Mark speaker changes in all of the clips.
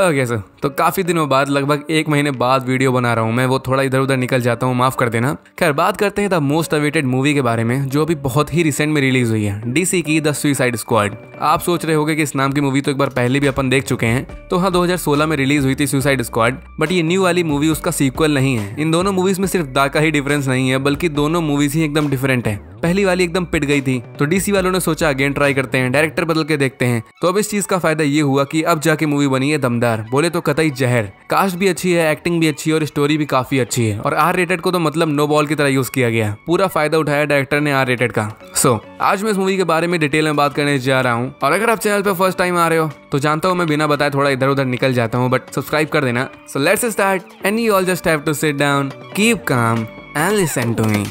Speaker 1: okay sir तो काफ़ी दिनों बाद लगभग एक महीने बाद वीडियो बना रहा हूँ मैं वो थोड़ा इधर उधर निकल जाता हूँ माफ़ कर देना खैर बात करते हैं द मोस्ट अवेटेड मूवी के बारे में जो अभी बहुत ही रिसेंट में रिलीज हुई है डीसी की द सुसाइड स्क्वाड आप सोच रहे होंगे कि इस नाम की मूवी तो एक बार पहले भी अपन देख चुके हैं तो हाँ दो में रिलीज हुई थी सुइसाइड स्क्वाड बट ये न्यू वाली मूवी उसका सीक्वल नहीं है इन दोनों मूवीज में सिर्फ दा का ही डिफरेंस नहीं है बल्कि दोनों मूवीज ही एकदम डिफरेंट है पहली वाली एकदम पिट गई थी तो डीसी वालों ने सोचा अगेन ट्राई करते हैं डायरेक्टर बदल के देखते हैं तो अब इस चीज का फायदा ये हुआ कि अब जाके मूवी बनी है दमदार शानदार बोले तो कतई जहर कास्ट भी अच्छी है एक्टिंग भी अच्छी है और स्टोरी भी काफी अच्छी है और आर रेटेड को तो मतलब नो बॉल की तरह यूज किया गया पूरा फायदा उठाया डायरेक्टर ने आर रेटेड का सो so, आज मैं इस मूवी के बारे में डिटेल में बात करने जा रहा हूँ और अगर आप चैनल पर फर्स्ट टाइम आ रहे हो तो जानता हूँ मैं बिना बताए थोड़ा इधर उधर निकल जाता हूँ बट सब्सक्राइब कर देना so let's start and you all just have to sit down keep calm and listen to me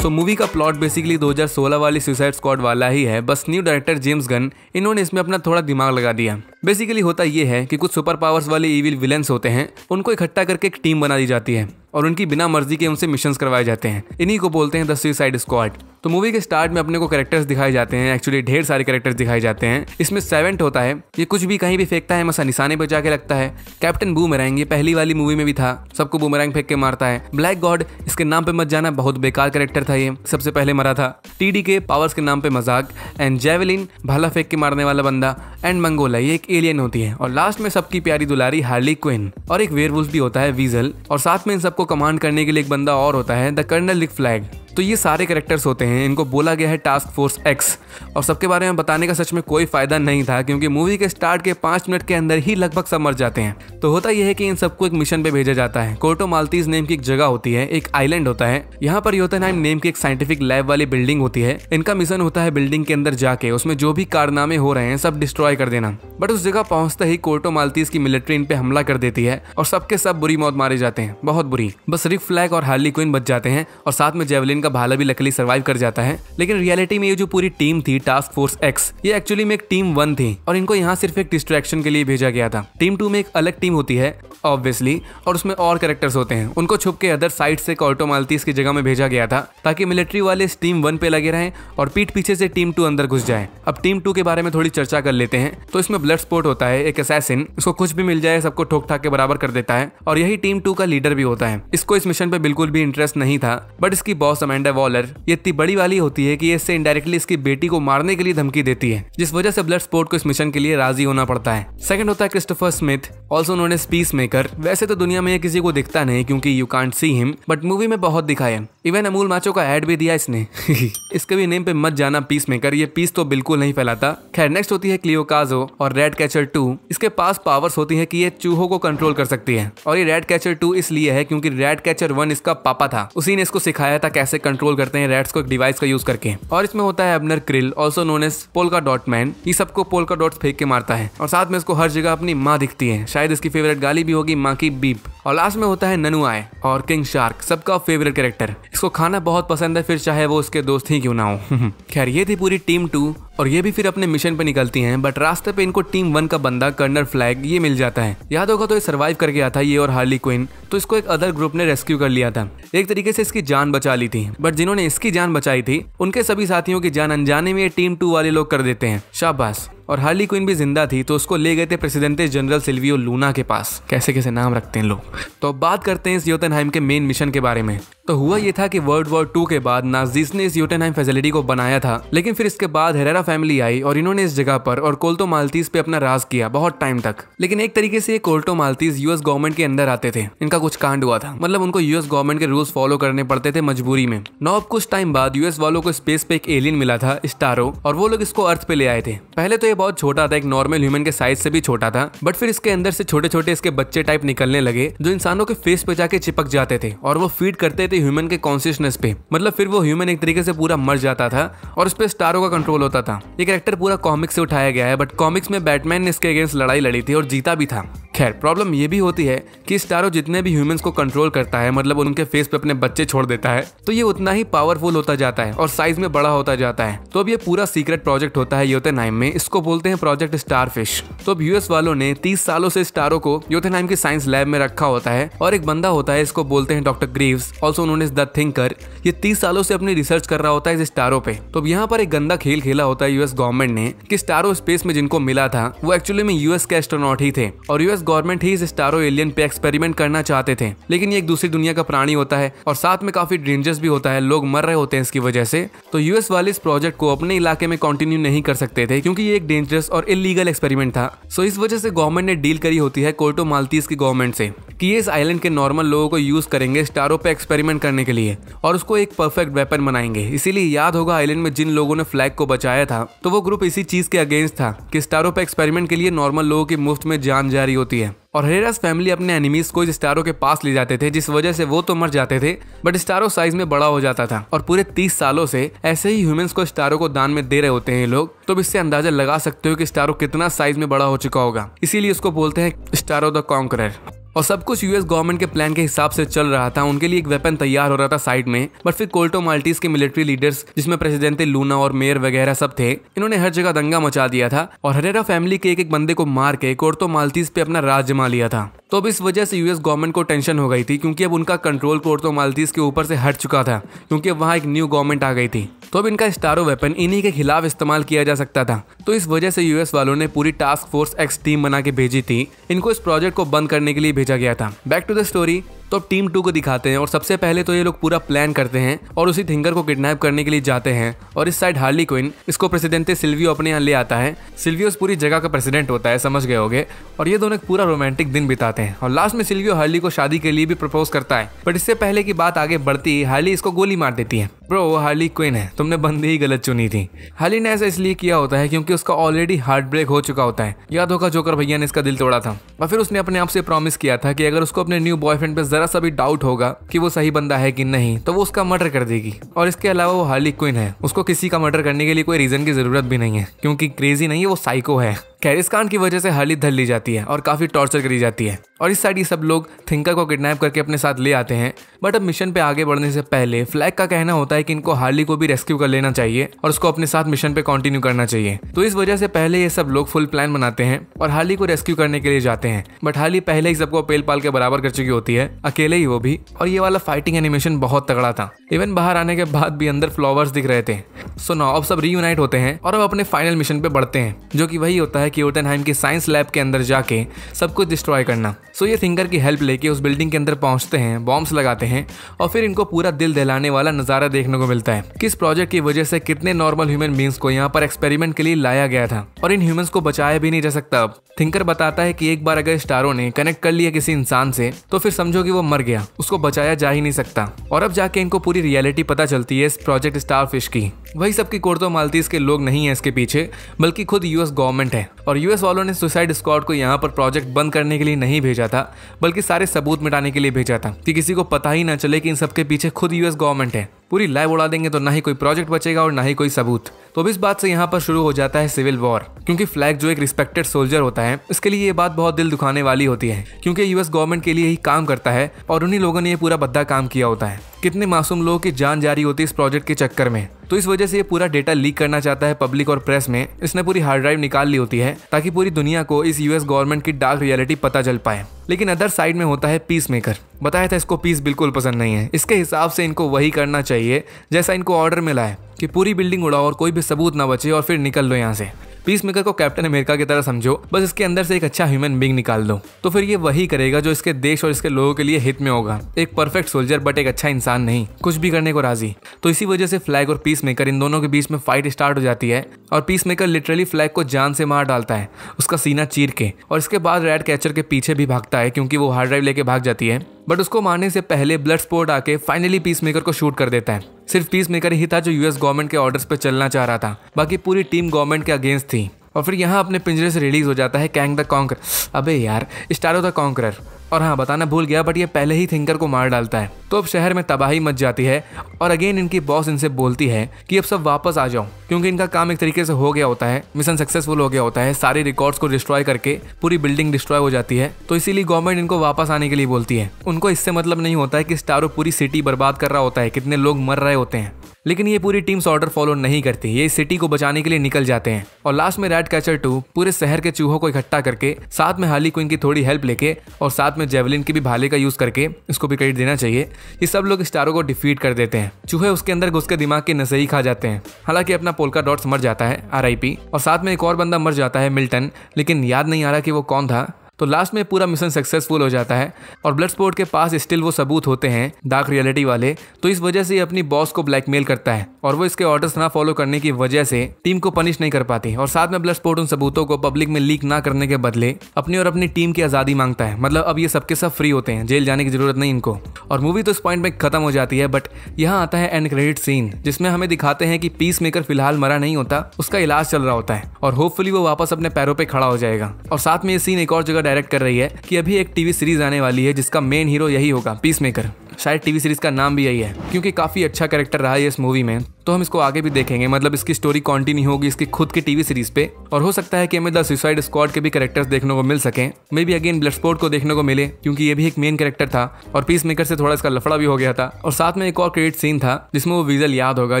Speaker 1: तो मूवी का प्लॉट बेसिकली 2016 वाली सुसाइड स्क्वाड वाला ही है बस न्यू डायरेक्टर जेम्स गन इन्होंने इसमें अपना थोड़ा दिमाग लगा दिया बेसिकली होता यह है कि कुछ सुपर पावर्स वाले ईविल विलन होते हैं उनको इकट्ठा करके एक टीम बना दी जाती है और उनकी बिना मर्जी के उनसे मिशन करवाए जाते हैं इन्हीं को बोलते हैं द सुसाइड स्क्वाड तो मूवी के स्टार्ट में अपने को करेक्टर्स दिखाए जाते हैं एक्चुअली ढेर सारे करेक्टर्स दिखाए जाते हैं इसमें सेवेंट होता है ये कुछ भी कहीं भी फेंकता है मसा निशाने पर जाके लगता है कैप्टन बूमरैंग ये पहली वाली मूवी में भी था सबको बूमरैंग फेंक के मारता है ब्लैक गॉड इसके नाम पे मत जाना बहुत बेकार करेक्टर था ये सबसे पहले मरा था टी के पावर्स के नाम पे मजाक एंड जेवलिन भाला फेंक के मारने वाला बंदा एंड मंगोला ये एक एलियन होती है और लास्ट में सबकी प्यारी दुलारी हार्ली क्विन और एक वेयरवुल्फ भी होता है वीजल और साथ में इन सबको कमांड करने के लिए एक बंदा और होता है द कर्नल लिक फ्लैग तो ये सारे करेक्टर्स होते हैं इनको बोला गया है टास्क फोर्स एक्स और सबके बारे में बताने का सच में कोई फ़ायदा नहीं था क्योंकि मूवी के स्टार्ट के पांच मिनट के अंदर ही लगभग सब मर जाते हैं तो होता यह है कि इन सबको एक मिशन पे भेजा जाता है कोर्टो मालतीज नेम की एक जगह होती है एक आईलैंड होता है यहाँ पर योतनहाइम नेम की एक साइंटिफिक लैब वाली बिल्डिंग होती है इनका मिशन होता है बिल्डिंग के अंदर जाके उसमें जो भी कारनामे हो रहे हैं सब डिस्ट्रॉय कर देना बट उस जगह पहुंचते ही कोर्टो मालतीज की मिलिट्री इन पे हमला कर देती है और सबके सब बुरी मौत मारे जाते हैं बहुत बुरी बस रिक फ्लैग और हार्ली क्विन बच जाते हैं और साथ में जेवलिन का का भाला भी लकली सर्वाइव कर जाता है लेकिन रियलिटी में ये जो पूरी टीम थी टास्क फोर्स एक्स ये एक्चुअली में एक टीम वन थी और इनको यहाँ सिर्फ एक डिस्ट्रैक्शन के लिए भेजा गया था टीम टू में एक अलग टीम होती है ऑब्वियसली और उसमें और करेक्टर्स होते हैं उनको छुप के अदर साइड से कोर्टो मालतीस की जगह में भेजा गया था ताकि मिलिट्री वाले इस टीम वन पे लगे रहें और पीठ पीछे से टीम टू अंदर घुस जाए अब टीम टू के बारे में थोड़ी चर्चा कर लेते हैं तो इसमें ब्लड स्पोर्ट होता है एक असैसिन उसको कुछ भी मिल जाए सबको ठोक ठाक के बराबर कर देता है और यही टीम टू का लीडर भी होता है इसको इस मिशन पे बिल्कुल भी इंटरेस्ट नहीं था बट इसकी बॉस अमेंडा वॉलर ये इतनी बड़ी वाली होती है कि इससे इनडायरेक्टली इसकी बेटी को मारने के लिए धमकी देती है जिस वजह से ब्लड स्पोर्ट को इस मिशन के लिए राजी होना पड़ता है सेकंड होता है क्रिस्टोफर स्मिथ ऑल्सो उन्होंने स्पीस मेकर वैसे तो दुनिया में किसी को दिखता नहीं क्योंकि you can't see him but movie में बहुत दिखाया इवन अमूल माचो का एड भी दिया इसने इसके भी नेम पे मत जाना पीस मेकर ये पीस तो बिल्कुल नहीं फैलाता खैर नेक्स्ट होती है क्लियो काजो और रेड कैचर टू इसके पास पावर्स होती है कि ये चूहों को कंट्रोल कर सकती है और ये रेड कैचर टू इसलिए है क्योंकि रेड कैचर वन इसका पापा था उसी ने इसको सिखाया था कैसे से कंट्रोल करते हैं रेड्स को एक डिवाइस का यूज करके और इसमें होता है Abner Krill also known as Polka Dot Man ये सबको पोलका डॉट फेंक के मारता है और साथ में इसको हर जगह अपनी माँ दिखती है शायद इसकी फेवरेट गाली भी होगी माँ की बीप और लास्ट में होता है ननुआए और किंग शार्क सबका फेवरेट कैरेक्टर इसको खाना बहुत पसंद है फिर चाहे वो उसके दोस्त ही क्यों ना हो खैर ये थी पूरी टीम टू और ये भी फिर अपने मिशन पे निकलती हैं बट रास्ते पे इनको टीम वन का बंदा कर्नल फ्लैग ये मिल जाता है याद होगा तो ये सर्वाइव कर गया था ये और हार्ली क्विन तो इसको एक अदर ग्रुप ने रेस्क्यू कर लिया था एक तरीके से इसकी जान बचा ली थी बट जिन्होंने इसकी जान बचाई थी उनके सभी साथियों की जान अनजाने में ये टीम टू वाले लोग कर देते हैं शाबाश और हार्ली क्विन भी जिंदा थी तो उसको ले गए थे प्रेसिडेंटे जनरल सिल्वियो लूना के पास कैसे कैसे नाम रखते हैं लोग तो अब बात करते हैं इस योतनहाइम के मेन मिशन के बारे में तो हुआ ये था कि वर्ल्ड वॉर टू के बाद नाजीस ने इस योटनहाइम फैसिलिटी को बनाया था लेकिन फिर इसके बाद हेरेरा फैमिली आई और इन्होंने इस जगह पर और कोल्टो मालतीस पे अपना राज किया बहुत टाइम तक लेकिन एक तरीके से ये कोल्टो मालतीस यूएस गवर्नमेंट के अंदर आते थे इनका कुछ कांड हुआ था मतलब उनको यूएस गवर्नमेंट के रूल्स फॉलो करने पड़ते थे मजबूरी में नौ कुछ टाइम बाद यूएस वालों को स्पेस पे एक एलियन मिला था स्टारो और वो लोग इसको अर्थ पे ले आए थे पहले तो ये बहुत छोटा था एक नॉर्मल ह्यूमन के साइज से भी छोटा था बट फिर इसके अंदर से छोटे छोटे इसके बच्चे टाइप निकलने लगे जो इंसानों के फेस पे जाके चिपक जाते थे और वो फीड करते थे ह्यूमन के कॉन्सियसनेस पे मतलब फिर वो ह्यूमन एक तरीके से पूरा मर जाता था और उस पर स्टारों का कंट्रोल होता था ये कैरेक्टर पूरा कॉमिक्स से उठाया गया है बट कॉमिक्स में बैटमैन ने इसके अगेंस्ट लड़ाई लड़ी थी और जीता भी था खैर प्रॉब्लम ये भी होती है कि स्टारो जितने भी ह्यूमंस को कंट्रोल करता है मतलब उनके फेस पे अपने बच्चे छोड़ देता है तो ये उतना ही पावरफुल होता जाता है और साइज में बड़ा होता जाता है तो अब ये पूरा सीक्रेट प्रोजेक्ट होता है योतेनाइम में इसको बोलते हैं प्रोजेक्ट स्टार फिश तो अब यूएस वालों ने तीस सालों से स्टारो को योतेनाइम के साइंस लैब में रखा होता है और एक बंदा होता है इसको बोलते हैं डॉक्टर ग्रीव्स ऑल्सो उन्होंने द थिंकर ये तीस सालों से अपनी रिसर्च कर रहा होता है इस स्टारो पे तो अब यहाँ पर एक गंदा खेल खेला होता है यूएस गवर्नमेंट ने कि स्टारो स्पेस में जिनको मिला था वो एक्चुअली में यूएस के एस्ट्रोनॉट ही थे और यूएस गवर्नमेंट ही इस स्टारो एलियन पे एक्सपेरिमेंट करना चाहते थे लेकिन ये एक दूसरी दुनिया का प्राणी होता है और साथ में काफी डेंजरस भी होता है लोग मर रहे होते हैं इसकी वजह से तो यूएस वाले इस प्रोजेक्ट को अपने इलाके में कंटिन्यू नहीं कर सकते थे क्योंकि ये एक डेंजरस और इलीगल एक्सपेरिमेंट था सो इस वजह से गवर्नमेंट ने डील करी होती है कोर्टो मालतीस की गवर्नमेंट से कि ये इस आइलैंड के नॉर्मल लोगों को यूज करेंगे स्टारो पे एक्सपेरिमेंट करने के लिए और उसको एक परफेक्ट वेपन बनाएंगे इसीलिए याद होगा आइलैंड में जिन लोगों ने फ्लैग को बचाया था तो वो ग्रुप इसी चीज के अगेंस्ट था कि स्टारो पे एक्सपेरिमेंट के लिए नॉर्मल लोगों की मुफ्त में जान जारी होती होती है और हेरास फैमिली अपने एनिमीज को स्टारो के पास ले जाते थे जिस वजह से वो तो मर जाते थे बट स्टारो साइज में बड़ा हो जाता था और पूरे तीस सालों से ऐसे ही ह्यूमंस को स्टारो को दान में दे रहे होते हैं लोग तो इससे अंदाजा लगा सकते हो कि स्टारो कितना साइज में बड़ा हो चुका होगा इसीलिए उसको बोलते हैं स्टारो द कॉन्करर और सब कुछ यूएस गवर्नमेंट के प्लान के हिसाब से चल रहा था उनके लिए एक वेपन तैयार हो रहा था साइड में बट फिर कोल्टो माल्टीज के मिलिट्री लीडर्स जिसमें प्रेसिडेंट लूना और मेयर वगैरह सब थे इन्होंने हर जगह दंगा मचा दिया था और हरेरा फैमिली के एक एक बंदे को मार के कोर्टो माल्टीज पे अपना राज जमा लिया था तो अब इस वजह से यूएस गवर्नमेंट को टेंशन हो गई थी क्योंकि अब उनका कंट्रोल कोर्टो माल्टीज के ऊपर से हट चुका था क्योंकि वहाँ एक न्यू गवर्नमेंट आ गई थी तो अब इनका स्टारो वेपन इन्हीं के खिलाफ इस्तेमाल किया जा सकता था तो इस वजह से यूएस वालों ने पूरी टास्क फोर्स एक्स टीम बना के भेजी थी इनको इस प्रोजेक्ट को बंद करने के लिए भेजा भेजा गया था बैक टू द स्टोरी तो अब टीम टू को दिखाते हैं और सबसे पहले तो ये लोग पूरा प्लान करते हैं और उसी थिंगर को किडनैप करने के लिए जाते हैं और इस साइड हार्ली क्विन इसको प्रेसिडेंटे सिल्वियो अपने यहाँ ले आता है सिल्वियो पूरी जगह का प्रेसिडेंट होता है समझ गए होगे और ये दोनों एक पूरा रोमांटिक दिन बिताते हैं और लास्ट में सिल्वियो हार्ली को शादी के लिए भी प्रपोज करता है बट इससे पहले की बात आगे बढ़ती हार्ली इसको गोली मार देती है ब्रो वो हार्ली क्विन है तुमने बंदी ही गलत चुनी थी हार्ली ने ऐसा इसलिए किया होता है क्योंकि उसका ऑलरेडी हार्ट ब्रेक हो चुका होता है याद होगा जोकर भैया ने इसका दिल तोड़ा था और फिर उसने अपने आप से प्रॉमिस किया था कि अगर उसको अपने न्यू बॉयफ्रेंड पे ज़रा सा भी डाउट होगा कि वो सही बंदा है कि नहीं तो वो उसका मर्डर कर देगी और इसके अलावा वो हार्ली क्विन है उसको किसी का मर्डर करने के लिए कोई रीज़न की ज़रूरत भी नहीं है क्योंकि क्रेजी नहीं है वो साइको है कैरिस खान की वजह से धर ली जाती है और काफी टॉर्चर करी जाती है और इस साइड ये सब लोग थिंकर को किडनैप करके अपने साथ ले आते हैं बट अब मिशन पे आगे बढ़ने से पहले फ्लैग का कहना होता है कि इनको हार्ली को भी रेस्क्यू कर लेना चाहिए और उसको अपने साथ मिशन पे कंटिन्यू करना चाहिए तो इस वजह से पहले ये सब लोग फुल प्लान बनाते हैं और हार्ली को रेस्क्यू करने के लिए जाते हैं बट हार्ली पहले ही सबको पेल पाल के बराबर कर चुकी होती है अकेले ही वो भी और ये वाला फाइटिंग एनिमेशन बहुत तगड़ा था इवन बाहर आने के बाद भी अंदर फ्लावर्स दिख रहे थे सो नाउ अब सब रीयूनाइट होते हैं और अब अपने फाइनल मिशन पे बढ़ते हैं जो कि वही होता है है कि ओटनहाइम के साइंस लैब के अंदर जाके सब कुछ डिस्ट्रॉय करना सो ये थिंकर की हेल्प लेके उस बिल्डिंग के अंदर पहुंचते हैं बॉम्ब्स लगाते हैं और फिर इनको पूरा दिल दहलाने वाला नज़ारा देखने को मिलता है किस प्रोजेक्ट की वजह से कितने नॉर्मल ह्यूमन बींग्स को यहाँ पर एक्सपेरिमेंट के लिए लाया गया था और इन ह्यूमंस को बचाया भी नहीं जा सकता अब थिंकर बताता है कि एक बार अगर स्टारों ने कनेक्ट कर लिया किसी इंसान से तो फिर समझो कि वो मर गया उसको बचाया जा ही नहीं सकता और अब जाके इनको पूरी रियलिटी पता चलती है इस प्रोजेक्ट स्टार फिश की वही सबकी कोर्टो मालतीस के लोग नहीं है इसके पीछे बल्कि खुद यूएस गवर्नमेंट है और यूएस वालों ने सुसाइड स्क्वाड को यहाँ पर प्रोजेक्ट बंद करने के लिए नहीं भेजा था बल्कि सारे सबूत मिटाने के लिए भेजा था कि किसी को पता ही ना चले कि इन सबके पीछे खुद यूएस गवर्नमेंट है पूरी लाइव उड़ा देंगे तो ना ही कोई प्रोजेक्ट बचेगा और ना ही कोई सबूत तो इस बात से यहाँ पर शुरू हो जाता है सिविल वॉर क्योंकि फ्लैग जो एक रिस्पेक्टेड सोल्जर होता है इसके लिए ये बात बहुत दिल दुखाने वाली होती है क्योंकि यूएस गवर्नमेंट के लिए ही काम करता है और उन्हीं लोगों ने ये पूरा बद्दा काम किया होता है कितने मासूम लोगों की जान जारी होती है इस प्रोजेक्ट के चक्कर में तो इस वजह से ये पूरा डेटा लीक करना चाहता है पब्लिक और प्रेस में इसने पूरी हार्ड ड्राइव निकाल ली होती है ताकि पूरी दुनिया को इस यूएस गवर्नमेंट की डार्क रियलिटी पता चल पाए लेकिन अदर साइड में होता है पीस मेकर बताया था इसको पीस बिल्कुल पसंद नहीं है इसके हिसाब से इनको वही करना चाहिए जैसा इनको ऑर्डर मिला है कि पूरी बिल्डिंग उड़ाओ और कोई भी सबूत ना बचे और फिर निकल लो यहाँ से पीस मेकर को कैप्टन अमेरिका की तरह समझो बस इसके अंदर से एक अच्छा ह्यूमन बींग निकाल दो तो फिर ये वही करेगा जो इसके देश और इसके लोगों के लिए हित में होगा एक परफेक्ट सोल्जर बट एक अच्छा इंसान नहीं कुछ भी करने को राजी तो इसी वजह से फ्लैग और पीस मेकर इन दोनों के बीच में फाइट स्टार्ट हो जाती है और पीस मेकर लिटरली फ्लैग को जान से मार डालता है उसका सीना चीर के और इसके बाद रेड कैचर के पीछे भी भागता है क्योंकि वो हार्ड ड्राइव लेके भाग जाती है बट उसको मारने से पहले ब्लड स्पोर्ट आके फाइनली पीस मेकर को शूट कर देता है सिर्फ पीस मेकर ही था जो यूएस गवर्नमेंट के ऑर्डर्स पर चलना चाह रहा था बाकी पूरी टीम गवर्नमेंट के अगेंस्ट थी और फिर यहाँ अपने पिंजरे से रिलीज हो जाता है कैंग द कॉन्कर अबे यार स्टारो द कॉन्करर और हाँ बताना भूल गया बट ये पहले ही थिंकर को मार डालता है तो अब शहर में तबाही मच जाती है और अगेन इनकी बॉस इनसे बोलती है कि अब सब वापस आ जाओ क्योंकि इनका काम एक तरीके से हो गया होता है मिशन सक्सेसफुल हो गया होता है सारे रिकॉर्ड्स को डिस्ट्रॉय करके पूरी बिल्डिंग डिस्ट्रॉय हो जाती है तो इसीलिए गवर्नमेंट इनको वापस आने के लिए बोलती है उनको इससे मतलब नहीं होता है कि स्टारो पूरी सिटी बर्बाद कर रहा होता है कितने लोग मर रहे होते हैं लेकिन ये पूरी टीम्स ऑर्डर फॉलो नहीं करती ये सिटी को बचाने के लिए निकल जाते हैं और लास्ट में रेड कैचर टू पूरे शहर के चूहों को इकट्ठा करके साथ में हाली क्विन की थोड़ी हेल्प लेके और साथ में जेवलिन की भी भाले का यूज करके इसको भी क्रेडिट देना चाहिए ये सब लोग स्टारों को डिफीट कर देते हैं चूहे उसके अंदर घुस के दिमाग के नशे ही खा जाते हैं हालांकि अपना पोलका डॉट्स मर जाता है आर और साथ में एक और बंदा मर जाता है मिल्टन लेकिन याद नहीं आ रहा कि वो कौन था तो लास्ट में पूरा मिशन सक्सेसफुल हो जाता है और ब्लड स्पोर्ट के पास स्टिल वो सबूत होते हैं डार्क रियलिटी वाले तो इस वजह से ये अपनी बॉस को ब्लैकमेल करता है और वो इसके ऑर्डर्स ना फॉलो करने की वजह से टीम को पनिश नहीं कर पाती और साथ में ब्लड स्पोर्ट उन सबूतों को पब्लिक में लीक ना करने के बदले अपनी और अपनी टीम की आज़ादी मांगता है मतलब अब ये सबके सब फ्री होते हैं जेल जाने की जरूरत नहीं इनको और मूवी तो इस पॉइंट में खत्म हो जाती है बट यहाँ आता है एंड क्रेडिट सीन जिसमें हमें दिखाते हैं कि पीस मेकर फिलहाल मरा नहीं होता उसका इलाज चल रहा होता है और होपफुली वो वापस अपने पैरों पर खड़ा हो जाएगा और साथ में ये सीन एक और जगह डायरेक्ट कर रही है कि अभी एक टीवी सीरीज आने वाली है जिसका मेन हीरो यही होगा पीस मेकर शायद टीवी सीरीज का नाम भी यही है क्योंकि काफी अच्छा कैरेक्टर रहा है इस मूवी में तो हम इसको आगे भी देखेंगे मतलब इसकी स्टोरी कॉन्टिन्यू होगी इसकी खुद की टीवी सीरीज पे और हो सकता है कि हमें द सुसाइड स्क्वाड के भी करेक्टर्स देखने को मिल सकें maybe again Bloodsport को देखने को मिले क्योंकि ये भी एक मेन करेक्टर था और पीस मेकर से थोड़ा इसका लफड़ा भी हो गया था और साथ में एक और क्रेडिट सीन था जिसमें वो विजल याद होगा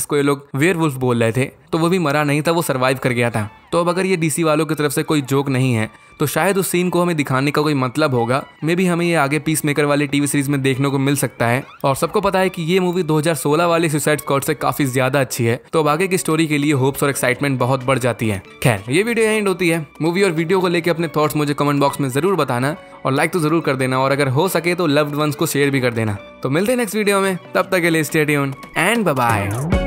Speaker 1: जिसको ये लोग वेयर बोल रहे थे तो वो भी मरा नहीं था वो सर्वाइव कर गया था तो अब अगर ये डीसी वालों की तरफ से कोई जोक नहीं है तो शायद उस सीन को हमें दिखाने का कोई मतलब होगा मे भी हमें ये आगे पीस मेकर वाली टीवी सीरीज में देखने को मिल सकता है और सबको पता है कि ये मूवी 2016 वाले सुसाइड स्कॉट से काफी ज्यादा ज्यादा अच्छी है तो अब आगे की स्टोरी के लिए होप्स और एक्साइटमेंट बहुत बढ़ जाती है खैर ये वीडियो एंड होती है मूवी और वीडियो को लेकर अपने थॉट्स मुझे कमेंट बॉक्स में जरूर बताना और लाइक तो जरूर कर देना और अगर हो सके तो लव्ड वंस को शेयर भी कर देना तो मिलते हैं नेक्स्ट वीडियो में तब तक के लिए स्टेट एंड बाय